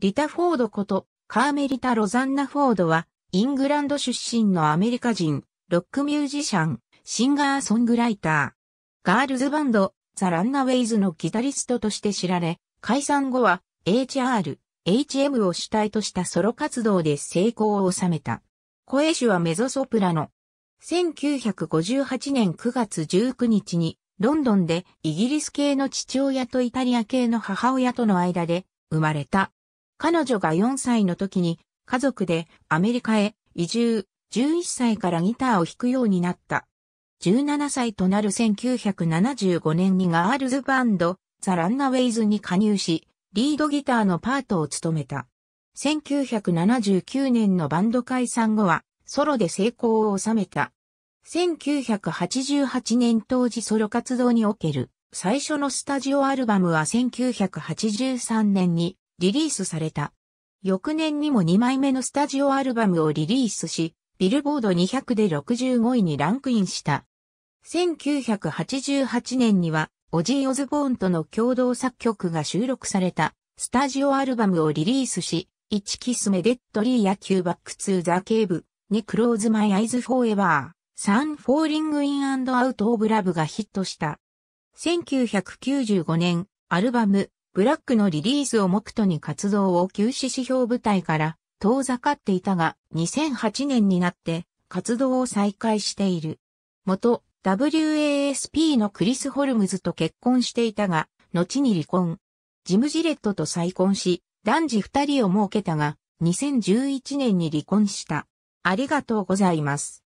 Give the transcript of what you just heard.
リタ・フォードこと、カーメリタ・ロザンナ・フォードは、イングランド出身のアメリカ人、ロックミュージシャン、シンガーソングライター。ガールズバンド、ザ・ランナウェイズのギタリストとして知られ、解散後は、HR、HM を主体としたソロ活動で成功を収めた。声手はメゾソプラノ。1958年9月19日に、ロンドンでイギリス系の父親とイタリア系の母親との間で生まれた。彼女が4歳の時に家族でアメリカへ移住、11歳からギターを弾くようになった。17歳となる1975年にガールズバンド、ザ・ランナウェイズに加入し、リードギターのパートを務めた。1979年のバンド解散後は、ソロで成功を収めた。1988年当時ソロ活動における最初のスタジオアルバムは1983年にリリースされた。翌年にも2枚目のスタジオアルバムをリリースし、ビルボード200で65位にランクインした。1988年には、オジー・オズボーンとの共同作曲が収録された、スタジオアルバムをリリースし、1キスメデッドリーやキューバックツーザケーブ、にクローズマイアイズフォーエバー、サン・フォーリングインアウトオブラブがヒットした。1995年、アルバム、ブラックのリリースを目途に活動を休止指標部隊から遠ざかっていたが、2008年になって活動を再開している。元 WASP のクリス・ホルムズと結婚していたが、後に離婚。ジム・ジレットと再婚し、男児二人を設けたが、2011年に離婚した。ありがとうございます。